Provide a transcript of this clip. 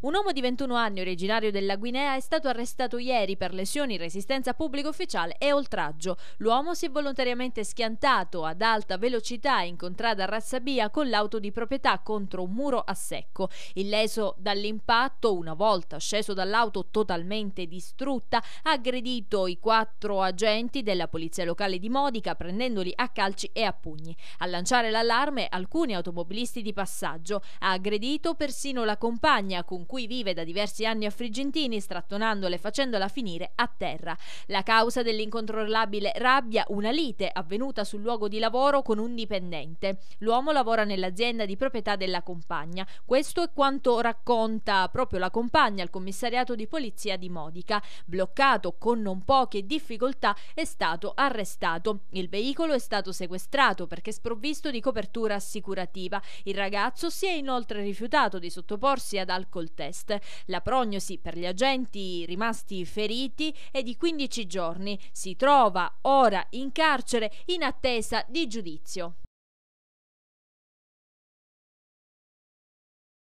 Un uomo di 21 anni originario della Guinea è stato arrestato ieri per lesioni, resistenza a pubblico ufficiale e oltraggio. L'uomo si è volontariamente schiantato ad alta velocità in contrada a Rassabia con l'auto di proprietà contro un muro a secco. Illeso dall'impatto, una volta sceso dall'auto totalmente distrutta, ha aggredito i quattro agenti della polizia locale di Modica prendendoli a calci e a pugni. A lanciare l'allarme alcuni automobilisti di passaggio. Ha aggredito persino la compagna con cui vive da diversi anni a Frigentini, strattonandola e facendola finire a terra. La causa dell'incontrollabile rabbia, una lite avvenuta sul luogo di lavoro con un dipendente. L'uomo lavora nell'azienda di proprietà della compagna. Questo è quanto racconta proprio la compagna al commissariato di polizia di Modica. Bloccato con non poche difficoltà è stato arrestato. Il veicolo è stato sequestrato perché sprovvisto di copertura assicurativa. Il ragazzo si è inoltre rifiutato di sottoporsi ad alcol test. La prognosi per gli agenti rimasti feriti è di 15 giorni. Si trova ora in carcere in attesa di giudizio.